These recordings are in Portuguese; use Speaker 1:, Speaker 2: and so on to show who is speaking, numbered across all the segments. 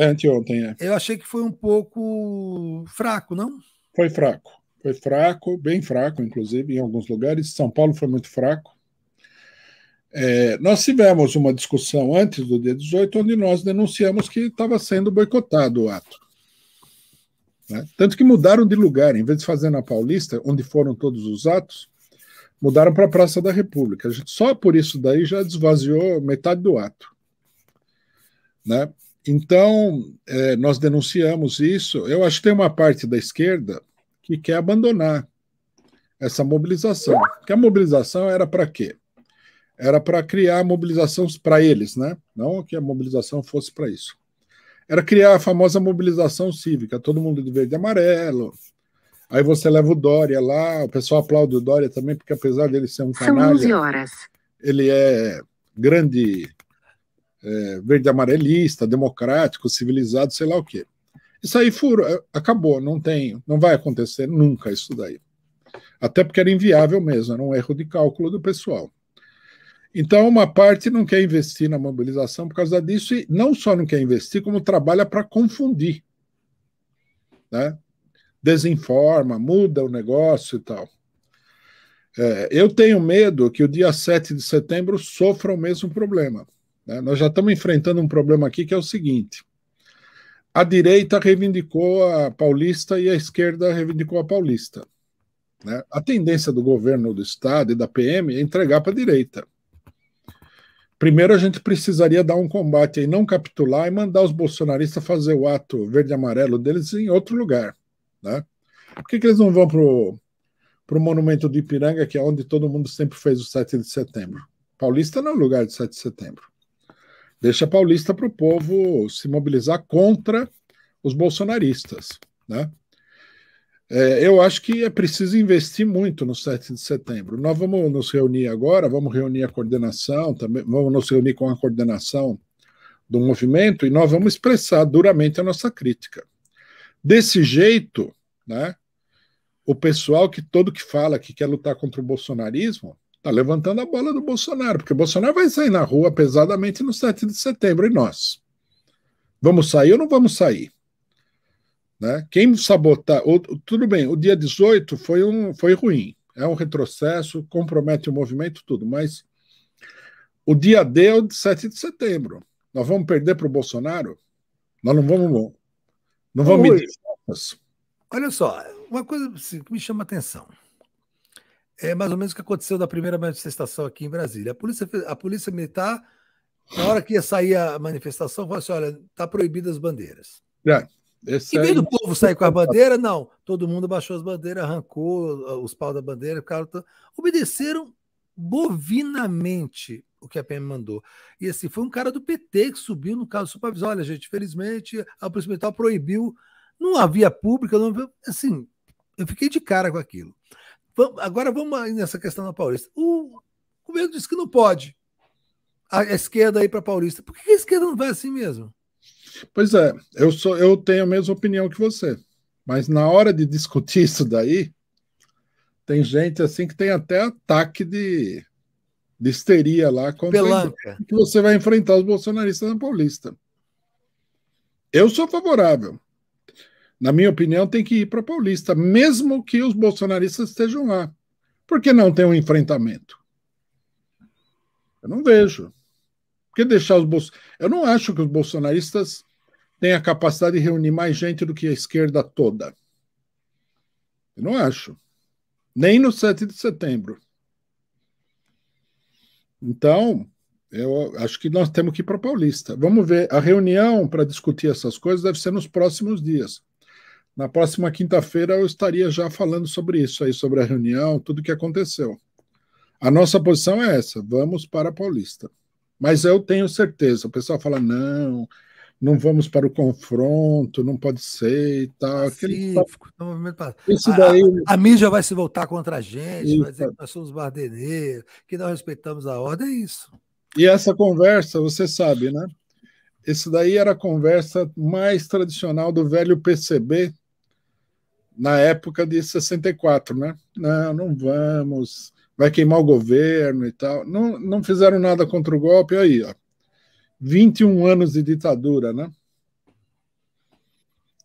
Speaker 1: É anteontem, é. Eu achei que foi um pouco fraco, não? Foi fraco. Foi fraco, bem fraco, inclusive, em alguns lugares. São Paulo foi muito fraco. É, nós tivemos uma discussão antes do dia 18, onde nós denunciamos que estava sendo boicotado o ato. Né? Tanto que mudaram de lugar, em vez de fazer na Paulista, onde foram todos os atos, mudaram para a Praça da República. Só por isso daí já desvaziou metade do ato. Né? Então, é, nós denunciamos isso. Eu acho que tem uma parte da esquerda que quer abandonar essa mobilização. Que a mobilização era para quê? Era para criar mobilização para eles, né? Não que a mobilização fosse para isso. Era criar a famosa mobilização cívica, todo mundo de verde e amarelo. Aí você leva o Dória lá, o pessoal aplaude o Dória também, porque apesar dele ser um canalha, São 11 horas. ele é grande é, verde-amarelista, democrático, civilizado, sei lá o quê. Isso aí furo, é, acabou, não tem, não vai acontecer nunca isso daí. Até porque era inviável mesmo, era um erro de cálculo do pessoal. Então, uma parte não quer investir na mobilização por causa disso, e não só não quer investir, como trabalha para confundir. Né? Desinforma, muda o negócio e tal. É, eu tenho medo que o dia 7 de setembro sofra o mesmo problema. Né? Nós já estamos enfrentando um problema aqui que é o seguinte: a direita reivindicou a paulista e a esquerda reivindicou a paulista. Né? A tendência do governo do Estado e da PM é entregar para a direita. Primeiro, a gente precisaria dar um combate e não capitular e mandar os bolsonaristas fazer o ato verde-amarelo deles em outro lugar. Né? Por que, que eles não vão para o Monumento do Ipiranga, que é onde todo mundo sempre fez o 7 de setembro? Paulista não é o lugar de 7 de setembro deixa paulista para o povo se mobilizar contra os bolsonaristas. Né? É, eu acho que é preciso investir muito no 7 de setembro. Nós vamos nos reunir agora, vamos reunir a coordenação, também vamos nos reunir com a coordenação do movimento e nós vamos expressar duramente a nossa crítica. Desse jeito, né, o pessoal que todo que fala que quer lutar contra o bolsonarismo Está levantando a bola do Bolsonaro, porque Bolsonaro vai sair na rua pesadamente no 7 de setembro, e nós? Vamos sair ou não vamos sair? Né? Quem sabotar. tudo bem, o dia 18 foi, um, foi ruim, é um retrocesso, compromete o movimento, tudo, mas o dia D é o de 7 de setembro. Nós vamos perder para o Bolsonaro? Nós não vamos. Não vamos Oi. medir. Olha só,
Speaker 2: uma coisa assim que me chama atenção é mais ou menos o que aconteceu da primeira manifestação aqui em Brasília. A polícia, a polícia militar, na hora que ia sair a manifestação, falou assim: olha, está proibidas as bandeiras.
Speaker 1: É, esse em do povo sair com a bandeira,
Speaker 2: não. Todo mundo baixou as bandeiras, arrancou os pau da bandeira, ficaram... obedeceram bovinamente o que a PM mandou. E assim, foi um cara do PT que subiu no caso supervisor. Olha, gente, felizmente a polícia militar proibiu, não havia pública, não havia... assim, eu fiquei de cara com aquilo agora vamos nessa questão da Paulista. O governo disse que não
Speaker 1: pode a esquerda aí para Paulista. Por que a esquerda não vai assim mesmo? Pois é, eu, sou, eu tenho a mesma opinião que você. Mas na hora de discutir isso daí, tem gente assim que tem até ataque de, de histeria lá contra Pelanca. que você vai enfrentar os bolsonaristas na Paulista. Eu sou favorável na minha opinião, tem que ir para o Paulista, mesmo que os bolsonaristas estejam lá. Por que não tem um enfrentamento? Eu não vejo. Por que deixar os bolsonaristas. Eu não acho que os bolsonaristas têm a capacidade de reunir mais gente do que a esquerda toda. Eu não acho. Nem no 7 de setembro. Então, eu acho que nós temos que ir para o Paulista. Vamos ver. A reunião para discutir essas coisas deve ser nos próximos dias. Na próxima quinta-feira eu estaria já falando sobre isso aí, sobre a reunião, tudo que aconteceu. A nossa posição é essa: vamos para a Paulista. Mas eu tenho certeza, o pessoal fala, não, não vamos para o confronto, não pode ser e tal. Aquele... Então, isso daí... a, a, a, mídia vai se voltar contra
Speaker 2: a gente, isso. vai dizer que nós somos bardeneiros, que não respeitamos a ordem, é
Speaker 1: isso. E essa conversa, você sabe, né? Isso daí era a conversa mais tradicional do velho PCB na época de 64, né? Não, não vamos, vai queimar o governo e tal. Não, não fizeram nada contra o golpe, aí, ó. 21 anos de ditadura, né?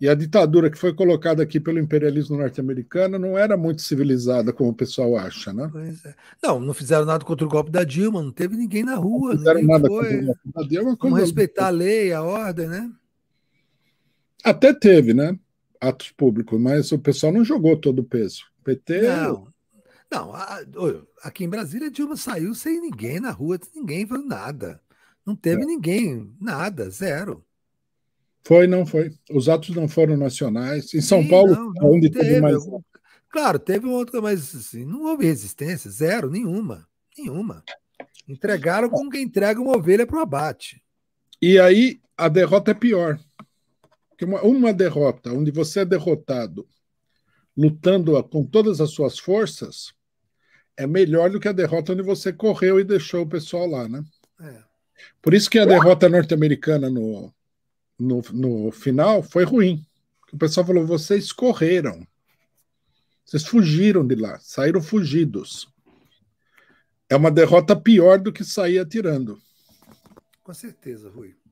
Speaker 1: E a ditadura que foi colocada aqui pelo imperialismo norte-americano não era muito civilizada, como o pessoal acha, né? É.
Speaker 2: Não, não fizeram nada contra o golpe da Dilma, não teve ninguém na rua. Não fizeram nada foi... contra o golpe da Dilma. Como respeitar a lei, a ordem, né?
Speaker 1: Até teve, né? atos públicos, mas o pessoal não jogou todo o peso. O PT. Não, não aqui em Brasília, Dilma saiu sem ninguém na
Speaker 2: rua, ninguém falou nada. Não teve é. ninguém, nada, zero.
Speaker 1: Foi, não foi. Os atos não foram nacionais. Em São Sim, Paulo, não, não onde teve, teve mais.
Speaker 2: Claro, teve um outro, mas assim, não houve resistência, zero, nenhuma. Nenhuma.
Speaker 1: Entregaram como quem entrega uma ovelha para o abate. E aí a derrota é pior. Porque uma, uma derrota, onde você é derrotado lutando com todas as suas forças, é melhor do que a derrota onde você correu e deixou o pessoal lá, né? É. Por isso que a derrota norte-americana no, no, no, final foi ruim. O pessoal falou: vocês correram, vocês fugiram de lá, saíram fugidos. É uma derrota pior do que sair atirando.
Speaker 2: Com certeza, Rui.